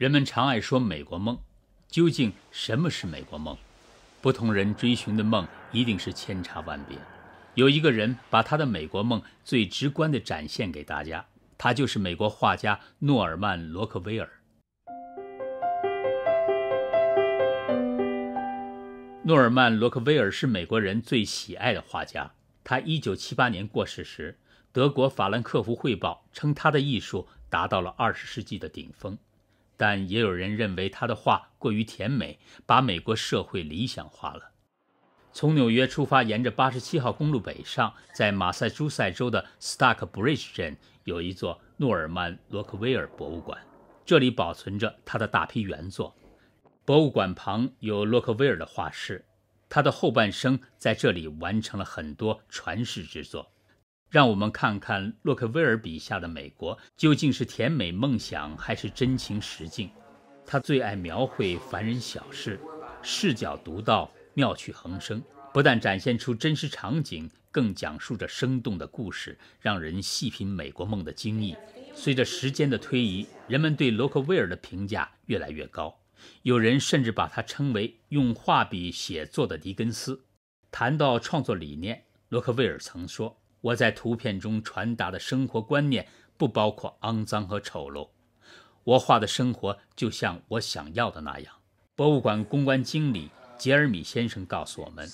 人们常爱说“美国梦”，究竟什么是“美国梦”？不同人追寻的梦一定是千差万别。有一个人把他的“美国梦”最直观的展现给大家，他就是美国画家诺尔曼·罗克威尔。诺尔曼·罗克威尔是美国人最喜爱的画家。他一九七八年过世时，德国《法兰克福汇报》称他的艺术达到了二十世纪的顶峰。但也有人认为他的话过于甜美，把美国社会理想化了。从纽约出发，沿着八十七号公路北上，在马萨诸塞州的 s t a c k b r i d g e 镇有一座诺尔曼·洛克威尔博物馆，这里保存着他的大批原作。博物馆旁有洛克威尔的画室，他的后半生在这里完成了很多传世之作。让我们看看洛克威尔笔下的美国究竟是甜美梦想还是真情实境？他最爱描绘凡人小事，视角独到，妙趣横生，不但展现出真实场景，更讲述着生动的故事，让人细品美国梦的精义。随着时间的推移，人们对洛克威尔的评价越来越高，有人甚至把他称为“用画笔写作的狄更斯”。谈到创作理念，洛克威尔曾说。我在图片中传达的生活观念不包括肮脏和丑陋。我画的生活就像我想要的那样。博物馆公关经理杰尔米先生告诉我们，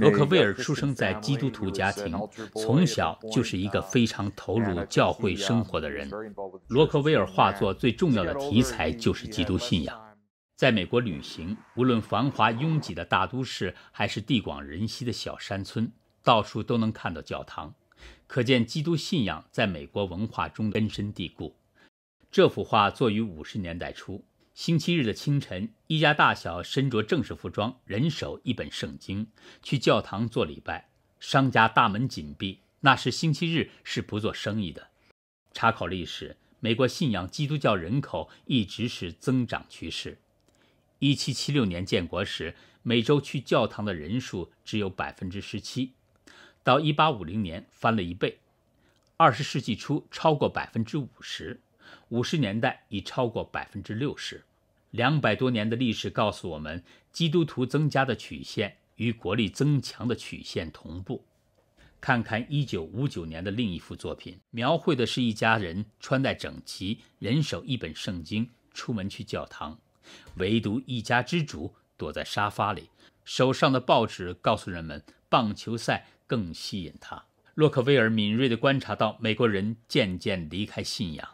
罗克威尔出生在基督徒家庭，从小就是一个非常投入教会生活的人。罗克威尔画作最重要的题材就是基督信仰。在美国旅行，无论繁华拥挤的大都市，还是地广人稀的小山村。到处都能看到教堂，可见基督信仰在美国文化中的根深蒂固。这幅画作于五十年代初，星期日的清晨，一家大小身着正式服装，人手一本圣经，去教堂做礼拜。商家大门紧闭，那时星期日是不做生意的。查考历史，美国信仰基督教人口一直是增长趋势。一七七六年建国时，每周去教堂的人数只有百分之十七。到一八五零年翻了一倍，二十世纪初超过百分之五十，五十年代已超过百分之六十。两百多年的历史告诉我们，基督徒增加的曲线与国力增强的曲线同步。看看一九五九年的另一幅作品，描绘的是一家人穿戴整齐，人手一本圣经，出门去教堂，唯独一家之主躲在沙发里，手上的报纸告诉人们。棒球赛更吸引他。洛克威尔敏锐地观察到，美国人渐渐离开信仰。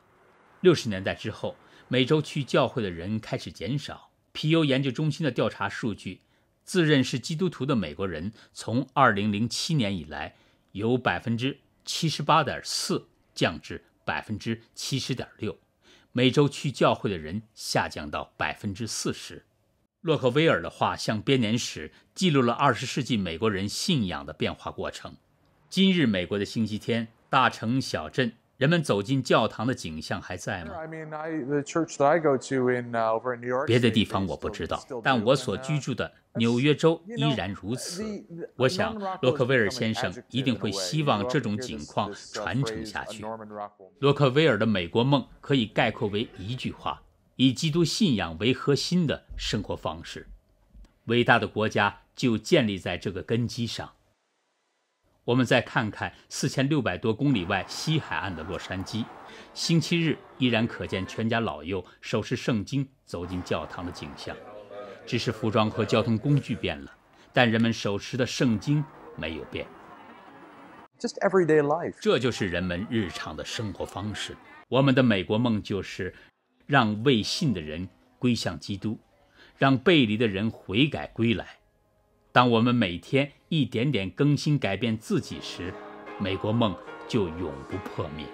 六十年代之后，美洲去教会的人开始减少。皮尤研究中心的调查数据，自认是基督徒的美国人，从二零零七年以来，由百分之七十八点四降至百分之七十点六，美洲去教会的人下降到百分之四十。洛克威尔的画像编年史，记录了二十世纪美国人信仰的变化过程。今日美国的星期天，大城小镇，人们走进教堂的景象还在吗？别的地方我不知道，但我所居住的纽约州依然如此。我想，洛克威尔先生一定会希望这种景况传承下去。洛克威尔的美国梦可以概括为一句话。以基督信仰为核心的生活方式，伟大的国家就建立在这个根基上。我们再看看四千六百多公里外西海岸的洛杉矶，星期日依然可见全家老幼手持圣经走进教堂的景象，只是服装和交通工具变了，但人们手持的圣经没有变。Just everyday life，这就是人们日常的生活方式。我们的美国梦就是。让未信的人归向基督，让背离的人悔改归来。当我们每天一点点更新改变自己时，美国梦就永不破灭。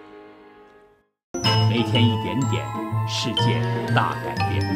每天一点点，世界大改变。